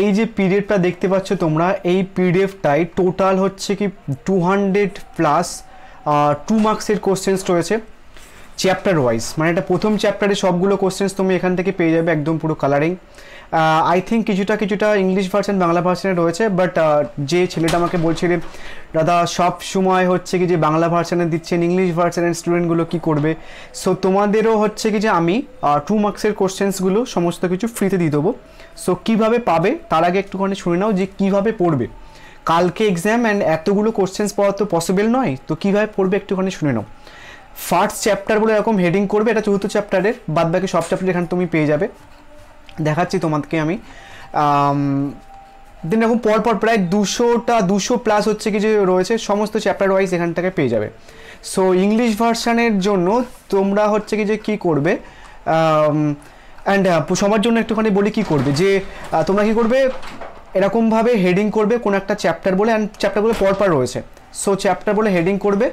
এই যে পিডিএফটা দেখতে পাচ্ছ তোমরা এই পিডিএফটাই টোটাল হচ্ছে কি টু হান্ড্রেড প্লাস টু মার্কসের কোশ্চেন্স রয়েছে চ্যাপ্টার ওয়াইজ মানে এটা প্রথম চ্যাপ্টারে সবগুলো কোশ্চেন্স তুমি এখান থেকে পেয়ে যাবে একদম পুরো কালারিং আই থিঙ্ক কিছুটা কিছুটা ইংলিশ ভার্সান বাংলা ভার্সনে রয়েছে বাট যে ছেলেটা আমাকে বলছিল দাদা সব সময় হচ্ছে কি যে বাংলা ভার্সানে দিচ্ছেন ইংলিশ ভার্সানের স্টুডেন্টগুলো কি করবে সো তোমাদেরও হচ্ছে কি যে আমি টু মার্কসের কোশ্চেন্সগুলো সমস্ত কিছু ফ্রিতে দিয়ে দেবো সো কীভাবে পাবে তার আগে একটুখানি শুনে নাও যে কীভাবে পড়বে কালকে এক্সাম অ্যান্ড এতগুলো কোশ্চেন্স পাওয়া তো পসিবল নয় তো কীভাবে পড়বে একটুখানি শুনে নাও ফার্স্ট চ্যাপ্টার বলে এরকম হেডিং করবে এটা চতুর্থ চ্যাপ্টারের বাদ বাকি সব চ্যাপ্টার এখানে তুমি পেয়ে যাবে দেখাচ্ছি তোমাকে আমি দেন এরকম পরপর প্রায় দুশোটা দুশো প্লাস হচ্ছে কি যে রয়েছে সমস্ত চ্যাপ্টার ওয়াইজ এখান থেকে পেয়ে যাবে সো ইংলিশ ভার্সানের জন্য তোমরা হচ্ছে কি যে কী করবে অ্যান্ড সবার জন্য একটুখানি বলি কী করবে যে তোমরা কী করবে এরকমভাবে হেডিং করবে কোনো একটা চ্যাপ্টার বলে অ্যান্ড চ্যাপ্টার বলে পরপর রয়েছে সো চ্যাপ্টার বলে হেডিং করবে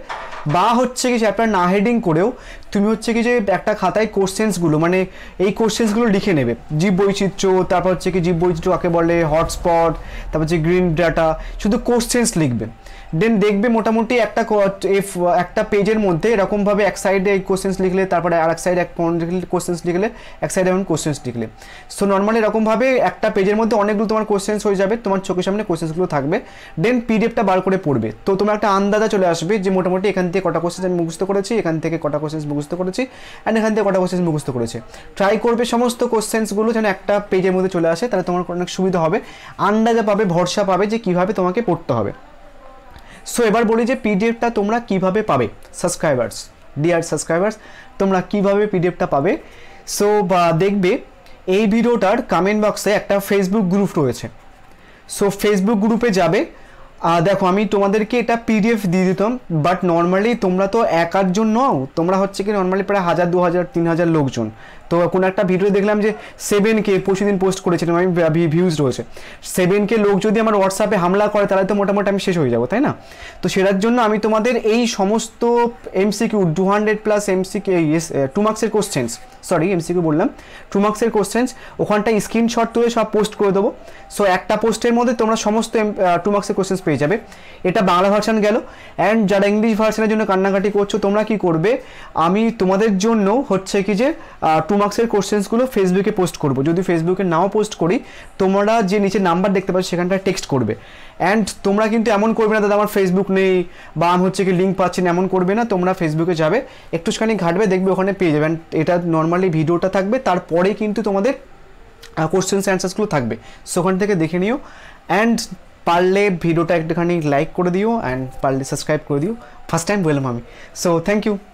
বা হচ্ছে কি চ্যাপ্টার না হেডিং করেও তুমি হচ্ছে কি যে একটা খাতায় কোশ্চেন্সগুলো মানে এই কোশ্চেন্সগুলো লিখে নেবে জীব বৈচিত্র্য তারপর হচ্ছে কি জীব বৈচিত্র্য কাকে বলে হটস্পট তারপর হচ্ছে গ্রিন ডাটা শুধু কোশ্চেন্স লিখবে দেন দেখবে মোটামুটি একটা এফ একটা পেজের মধ্যে এরকমভাবে এক সাইডে এই কোশ্চেন্স লিখলে তারপরে আর এক সাইডে এক কোশ্চেন্স লিখলে এক সাইডে এমন কোশ্চেন্স লিখলে সো নর্মালি এরকমভাবে একটা পেজের মধ্যে অনেকগুলো তোমার কোশ্চেন্স হয়ে যাবে তোমার চোখের সামনে কোশ্চেন্সগুলো থাকবে দেন পিডিএফটা বার করে পড়বে তো তোমার একটা আন্দাজা চলে আসবে যে মোটামুটি এখান থেকে কটা কোশ্চেন আমি মুখস্থ করেছি এখান থেকে কটা কোশ্চেন মুখস্থ করেছি অ্যান্ড এখান থেকে কটা কোশ্চেন মুখস্থ করেছি ট্রাই করবে সমস্ত কোশ্চেন্সগুলো যেন একটা পেজের মধ্যে চলে আসে তাহলে তোমার অনেক সুবিধা হবে আন্দাজা পাবে ভরসা পাবে যে কীভাবে তোমাকে পড়তে হবে সো এবার বলি যে পিডিএফটা তোমরা কিভাবে পাবে সাবস্ক্রাইবার্স ডিয়ার সাবস্ক্রাইবার্স তোমরা কিভাবে পিডিএফটা পাবে সো বা দেখবে এই ভিডিওটার কমেন্ট বক্সে একটা ফেসবুক গ্রুপ রয়েছে সো ফেসবুক গ্রুপে যাবে দেখো আমি তোমাদেরকে এটা পিডিএফ দিয়ে দিতাম বাট নর্মালি তোমরা তো একার জন্য তোমরা হচ্ছে কি নর্মালি প্রায় হাজার দু হাজার তিন হাজার লোকজন তো কোনো একটা ভিডিও দেখলাম যে সেভেন কে পরশু দিন পোস্ট করেছিলাম আমি ভিউজ রয়েছে সেভেন কে লোক যদি আমার হোয়াটসঅ্যাপে হামলা করে তাহলে তো মোটামুটি আমি শেষ হয়ে যাবো তাই না তো সেটার জন্য আমি তোমাদের এই সমস্ত MCQ two hundred plus MCQ yes two মার্কসের কোশ্চেন্স সরি এমসিকিউ বললাম টু মার্ক্সের কোশ্চেন্স ওখানটা স্ক্রিনশট তুলে সব পোস্ট করে দেবো সো একটা পোস্টের মধ্যে তোমরা সমস্ত টু মার্ক্সের কোশ্চেন্স পেয়ে যাবে এটা বাংলা ভার্সান গেল অ্যান্ড যারা ইংলিশ ভার্সানের জন্য কান্নাকাটি করছো তোমরা কি করবে আমি তোমাদের জন্য হচ্ছে কি যে টু মার্ক্সের কোশ্চেন্সগুলো ফেসবুকে পোস্ট করব যদি ফেসবুকে নাও পোস্ট করি তোমরা যে নিচে নাম্বার দেখতে পাচ্ছ সেখানটায় টেক্সট করবে অ্যান্ড তোমরা কিন্তু এমন করবে না দাদা আমার ফেসবুক নেই বা আমি হচ্ছে কি লিঙ্ক পাচ্ছি না এমন করবে না তোমরা ফেসবুকে যাবে একটুখানি ঘাটবে দেখবে ওখানে পেয়ে যাবে অ্যান্ড এটা নর্মালি ভিডিওটা থাকবে তারপরে কিন্তু তোমাদের কোশ্চেন্স অ্যান্সার্সগুলো থাকবে সো ওখান থেকে দেখে নিও অ্যান্ড পারলে ভিডিওটা একটুখানি লাইক করে দিও অ্যান্ড পারলে সাবস্ক্রাইব করে দিও ফার্স্ট টাইম বললাম আমি সো থ্যাংক ইউ